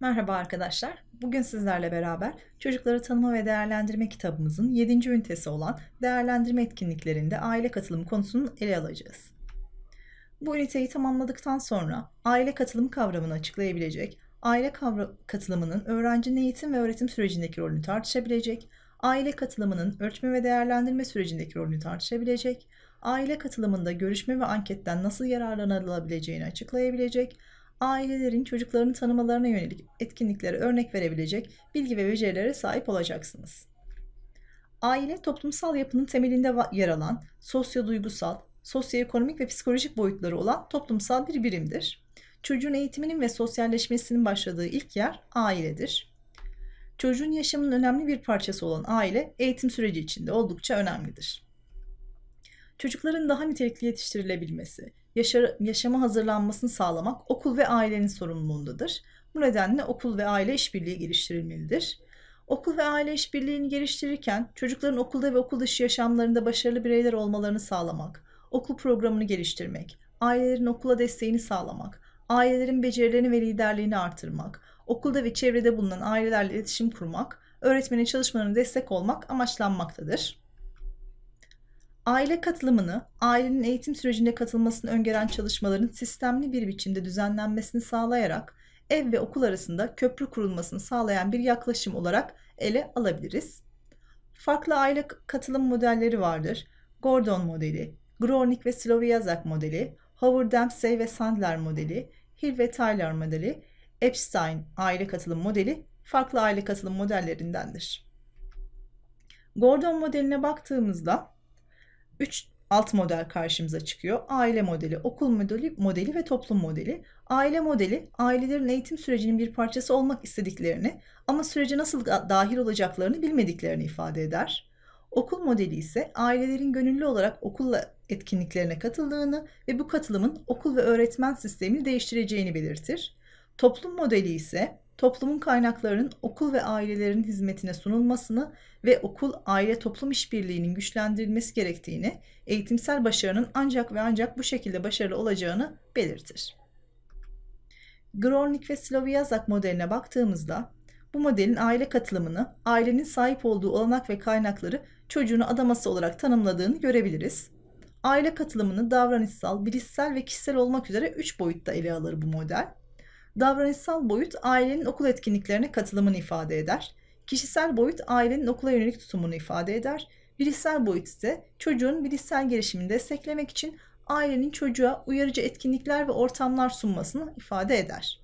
Merhaba arkadaşlar. Bugün sizlerle beraber Çocukları Tanıma ve Değerlendirme kitabımızın 7. ünitesi olan değerlendirme etkinliklerinde aile katılımı konusunu ele alacağız. Bu üniteyi tamamladıktan sonra aile katılım kavramını açıklayabilecek, aile katılımının öğrencinin eğitim ve öğretim sürecindeki rolünü tartışabilecek, aile katılımının ölçme ve değerlendirme sürecindeki rolünü tartışabilecek, aile katılımında görüşme ve anketten nasıl yararlanılabileceğini açıklayabilecek, ailelerin çocuklarını tanımalarına yönelik etkinliklere örnek verebilecek bilgi ve becerilere sahip olacaksınız. Aile, toplumsal yapının temelinde yer alan sosyo-duygusal, sosyoekonomik ve psikolojik boyutları olan toplumsal bir birimdir. Çocuğun eğitiminin ve sosyalleşmesinin başladığı ilk yer ailedir. Çocuğun yaşamının önemli bir parçası olan aile, eğitim süreci içinde oldukça önemlidir. Çocukların daha nitelikli yetiştirilebilmesi, yaşa yaşama hazırlanmasını sağlamak okul ve ailenin sorumluluğundadır. Bu nedenle okul ve aile işbirliği geliştirilmelidir. Okul ve aile işbirliğini geliştirirken çocukların okulda ve okul dışı yaşamlarında başarılı bireyler olmalarını sağlamak, okul programını geliştirmek, ailelerin okula desteğini sağlamak, ailelerin becerilerini ve liderliğini artırmak, okulda ve çevrede bulunan ailelerle iletişim kurmak, öğretmenin çalışmalarına destek olmak amaçlanmaktadır. Aile katılımını, ailenin eğitim sürecinde katılmasını öngören çalışmaların sistemli bir biçimde düzenlenmesini sağlayarak ev ve okul arasında köprü kurulmasını sağlayan bir yaklaşım olarak ele alabiliriz. Farklı aile katılım modelleri vardır. Gordon modeli, Groening ve Sloviazak modeli, Howard Dempsey ve Sandler modeli, Hill ve Tyler modeli, Epstein aile katılım modeli farklı aile katılım modellerindendir. Gordon modeline baktığımızda 3 alt model karşımıza çıkıyor. Aile modeli, okul modeli, modeli ve toplum modeli. Aile modeli, ailelerin eğitim sürecinin bir parçası olmak istediklerini ama sürece nasıl dahil olacaklarını bilmediklerini ifade eder. Okul modeli ise ailelerin gönüllü olarak okulla etkinliklerine katıldığını ve bu katılımın okul ve öğretmen sistemini değiştireceğini belirtir. Toplum modeli ise toplumun kaynaklarının okul ve ailelerin hizmetine sunulmasını ve okul aile toplum işbirliğinin güçlendirilmesi gerektiğini, eğitimsel başarının ancak ve ancak bu şekilde başarılı olacağını belirtir. Grolnik ve Slaviyazak modeline baktığımızda bu modelin aile katılımını, ailenin sahip olduğu olanak ve kaynakları çocuğunu adaması olarak tanımladığını görebiliriz. Aile katılımını davranışsal, bilişsel ve kişisel olmak üzere 3 boyutta ele alır bu model. Davranışsal boyut ailenin okul etkinliklerine katılımını ifade eder. Kişisel boyut ailenin okula yönelik tutumunu ifade eder. Bilişsel boyut ise çocuğun bilişsel gelişimini desteklemek için ailenin çocuğa uyarıcı etkinlikler ve ortamlar sunmasını ifade eder.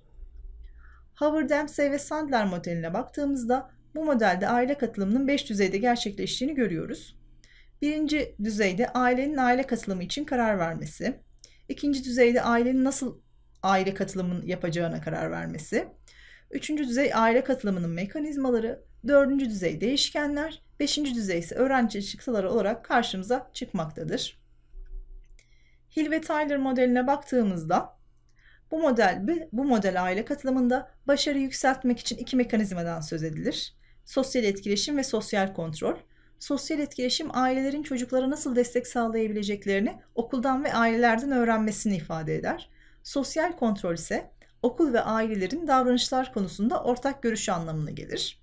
Howard Dempsey ve Sandler modeline baktığımızda bu modelde aile katılımının 5 düzeyde gerçekleştiğini görüyoruz. Birinci düzeyde ailenin aile katılımı için karar vermesi, ikinci düzeyde ailenin nasıl aile katılımın yapacağına karar vermesi. Üçüncü düzey aile katılımının mekanizmaları, dördüncü düzey değişkenler, beşinci düzey ise öğrenci çıktıları olarak karşımıza çıkmaktadır. Hill ve Tyler modeline baktığımızda bu model bu model aile katılımında başarı yükseltmek için iki mekanizmadan söz edilir. Sosyal etkileşim ve sosyal kontrol. Sosyal etkileşim ailelerin çocuklara nasıl destek sağlayabileceklerini okuldan ve ailelerden öğrenmesini ifade eder. Sosyal kontrol ise okul ve ailelerin davranışlar konusunda ortak görüşü anlamına gelir.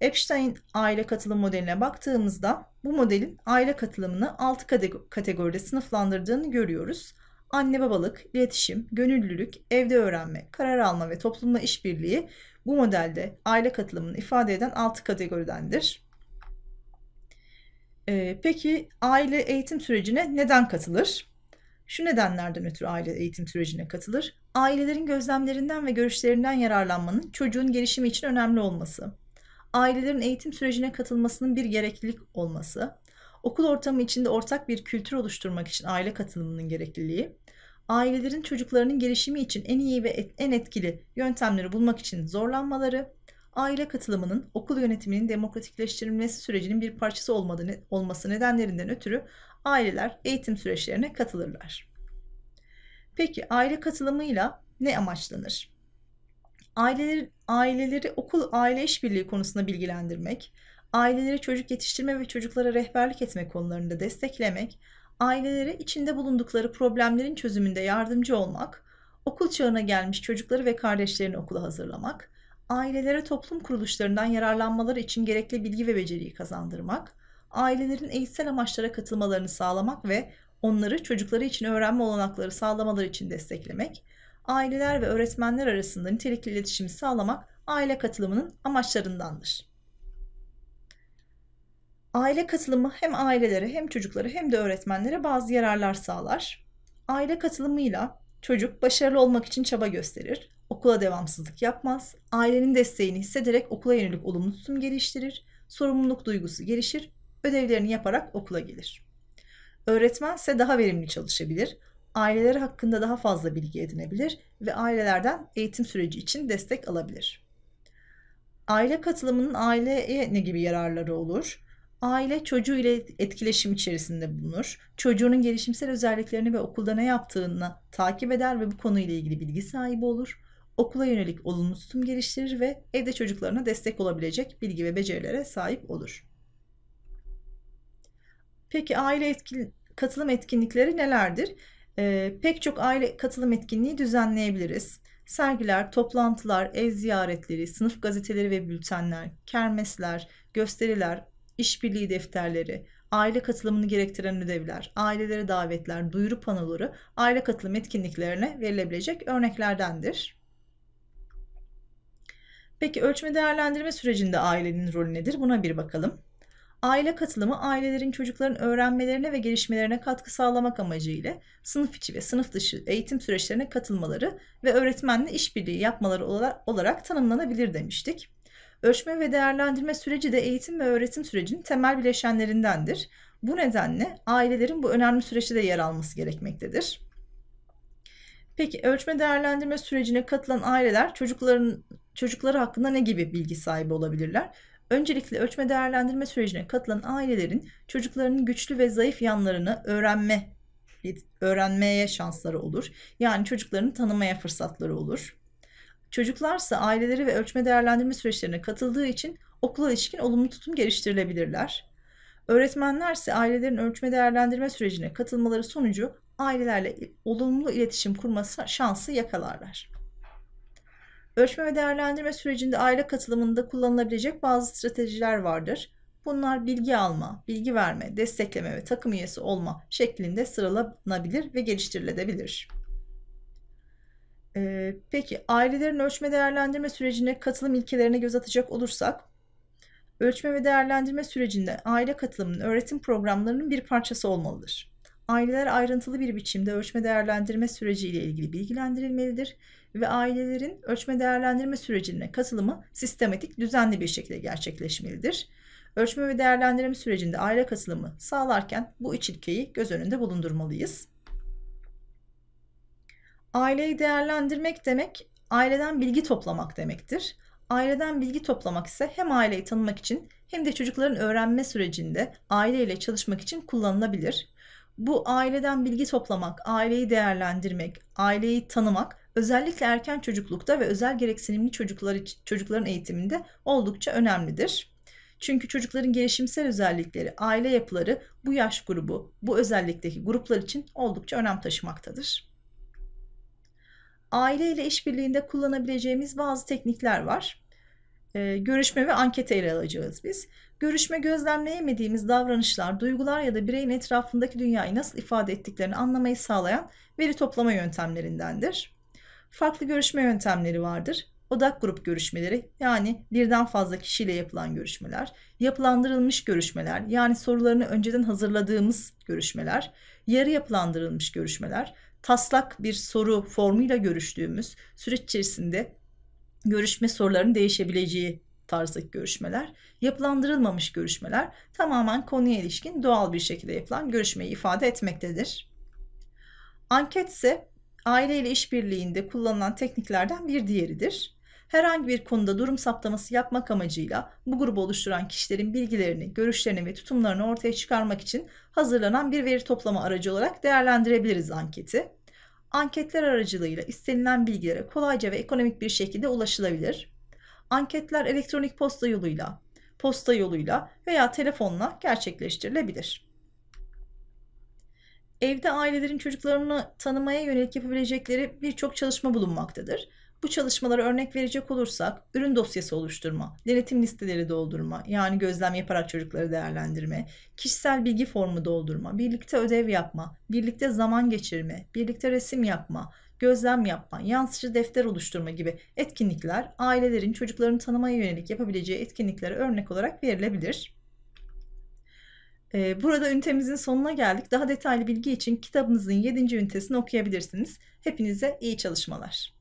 Epstein aile katılım modeline baktığımızda bu modelin aile katılımını 6 kategoride sınıflandırdığını görüyoruz. Anne babalık, iletişim, gönüllülük, evde öğrenme, karar alma ve toplumla işbirliği bu modelde aile katılımını ifade eden 6 kategoridendir. Ee, peki aile eğitim sürecine neden katılır? Şu nedenlerden ötürü aile eğitim sürecine katılır. Ailelerin gözlemlerinden ve görüşlerinden yararlanmanın çocuğun gelişimi için önemli olması. Ailelerin eğitim sürecine katılmasının bir gereklilik olması. Okul ortamı içinde ortak bir kültür oluşturmak için aile katılımının gerekliliği. Ailelerin çocuklarının gelişimi için en iyi ve en etkili yöntemleri bulmak için zorlanmaları. Aile katılımının okul yönetiminin demokratikleştirilmesi sürecinin bir parçası olmadığı, olması nedenlerinden ötürü aileler eğitim süreçlerine katılırlar. Peki aile katılımıyla ne amaçlanır? Aileleri, aileleri okul aile işbirliği konusunda bilgilendirmek, aileleri çocuk yetiştirme ve çocuklara rehberlik etme konularında desteklemek, ailelere içinde bulundukları problemlerin çözümünde yardımcı olmak, okul çağına gelmiş çocukları ve kardeşlerini okula hazırlamak, ailelere toplum kuruluşlarından yararlanmaları için gerekli bilgi ve beceriyi kazandırmak, ailelerin eğitsel amaçlara katılmalarını sağlamak ve onları çocukları için öğrenme olanakları sağlamaları için desteklemek, aileler ve öğretmenler arasında nitelikli iletişimi sağlamak aile katılımının amaçlarındandır. Aile katılımı hem ailelere hem çocuklara hem de öğretmenlere bazı yararlar sağlar. Aile katılımıyla çocuk başarılı olmak için çaba gösterir, okula devamsızlık yapmaz, ailenin desteğini hissederek okula yönelik olumlu tutum geliştirir, sorumluluk duygusu gelişir ödevlerini yaparak okula gelir. Öğretmen ise daha verimli çalışabilir, aileleri hakkında daha fazla bilgi edinebilir ve ailelerden eğitim süreci için destek alabilir. Aile katılımının aileye ne gibi yararları olur? Aile çocuğu ile etkileşim içerisinde bulunur. Çocuğunun gelişimsel özelliklerini ve okulda ne yaptığını takip eder ve bu konuyla ilgili bilgi sahibi olur. Okula yönelik olumlu tutum geliştirir ve evde çocuklarına destek olabilecek bilgi ve becerilere sahip olur. Peki aile etkin, katılım etkinlikleri nelerdir? E, pek çok aile katılım etkinliği düzenleyebiliriz. Sergiler, toplantılar, ev ziyaretleri, sınıf gazeteleri ve bültenler, kermesler, gösteriler, işbirliği defterleri, aile katılımını gerektiren ödevler, ailelere davetler, duyuru panoları aile katılım etkinliklerine verilebilecek örneklerdendir. Peki ölçme değerlendirme sürecinde ailenin rolü nedir? Buna bir bakalım aile katılımı ailelerin çocukların öğrenmelerine ve gelişmelerine katkı sağlamak amacıyla sınıf içi ve sınıf dışı eğitim süreçlerine katılmaları ve öğretmenle işbirliği yapmaları olarak tanımlanabilir demiştik. Ölçme ve değerlendirme süreci de eğitim ve öğretim sürecinin temel bileşenlerindendir. Bu nedenle ailelerin bu önemli süreçte de yer alması gerekmektedir. Peki ölçme değerlendirme sürecine katılan aileler çocukların çocukları hakkında ne gibi bilgi sahibi olabilirler? Öncelikle ölçme değerlendirme sürecine katılan ailelerin çocuklarının güçlü ve zayıf yanlarını öğrenme öğrenmeye şansları olur. Yani çocuklarını tanımaya fırsatları olur. Çocuklarsa aileleri ve ölçme değerlendirme süreçlerine katıldığı için okula ilişkin olumlu tutum geliştirilebilirler. Öğretmenlerse ailelerin ölçme değerlendirme sürecine katılmaları sonucu ailelerle olumlu iletişim kurma şansı yakalarlar. Ölçme ve değerlendirme sürecinde aile katılımında kullanılabilecek bazı stratejiler vardır. Bunlar bilgi alma, bilgi verme, destekleme ve takım üyesi olma şeklinde sıralanabilir ve geliştirilebilir. Ee, peki ailelerin ölçme değerlendirme sürecine katılım ilkelerine göz atacak olursak, ölçme ve değerlendirme sürecinde aile katılımının öğretim programlarının bir parçası olmalıdır. Aileler ayrıntılı bir biçimde ölçme değerlendirme süreci ile ilgili bilgilendirilmelidir ve ailelerin ölçme değerlendirme sürecine katılımı sistematik, düzenli bir şekilde gerçekleşmelidir. Ölçme ve değerlendirme sürecinde aile katılımı sağlarken bu üç ilkeyi göz önünde bulundurmalıyız. Aileyi değerlendirmek demek aileden bilgi toplamak demektir. Aileden bilgi toplamak ise hem aileyi tanımak için hem de çocukların öğrenme sürecinde aileyle çalışmak için kullanılabilir. Bu aileden bilgi toplamak, aileyi değerlendirmek, aileyi tanımak özellikle erken çocuklukta ve özel gereksinimli çocuklar çocukların eğitiminde oldukça önemlidir. Çünkü çocukların gelişimsel özellikleri, aile yapıları bu yaş grubu, bu özellikteki gruplar için oldukça önem taşımaktadır. Aile ile işbirliğinde kullanabileceğimiz bazı teknikler var. Ee, görüşme ve anket ele alacağız biz. Görüşme gözlemleyemediğimiz davranışlar, duygular ya da bireyin etrafındaki dünyayı nasıl ifade ettiklerini anlamayı sağlayan veri toplama yöntemlerindendir. Farklı görüşme yöntemleri vardır. Odak grup görüşmeleri yani birden fazla kişiyle yapılan görüşmeler, yapılandırılmış görüşmeler yani sorularını önceden hazırladığımız görüşmeler, yarı yapılandırılmış görüşmeler, taslak bir soru formuyla görüştüğümüz süreç içerisinde görüşme sorularının değişebileceği tarzdaki görüşmeler, yapılandırılmamış görüşmeler tamamen konuya ilişkin doğal bir şekilde yapılan görüşmeyi ifade etmektedir. Anket ise aile ile işbirliğinde kullanılan tekniklerden bir diğeridir. Herhangi bir konuda durum saptaması yapmak amacıyla bu grubu oluşturan kişilerin bilgilerini, görüşlerini ve tutumlarını ortaya çıkarmak için hazırlanan bir veri toplama aracı olarak değerlendirebiliriz anketi. Anketler aracılığıyla istenilen bilgilere kolayca ve ekonomik bir şekilde ulaşılabilir. Anketler elektronik posta yoluyla, posta yoluyla veya telefonla gerçekleştirilebilir. Evde ailelerin çocuklarını tanımaya yönelik yapabilecekleri birçok çalışma bulunmaktadır. Bu çalışmalara örnek verecek olursak ürün dosyası oluşturma, denetim listeleri doldurma yani gözlem yaparak çocukları değerlendirme, kişisel bilgi formu doldurma, birlikte ödev yapma, birlikte zaman geçirme, birlikte resim yapma, gözlem yapma, yansıtıcı defter oluşturma gibi etkinlikler ailelerin çocuklarını tanımaya yönelik yapabileceği etkinliklere örnek olarak verilebilir. Ee, burada ünitemizin sonuna geldik. Daha detaylı bilgi için kitabımızın 7. ünitesini okuyabilirsiniz. Hepinize iyi çalışmalar.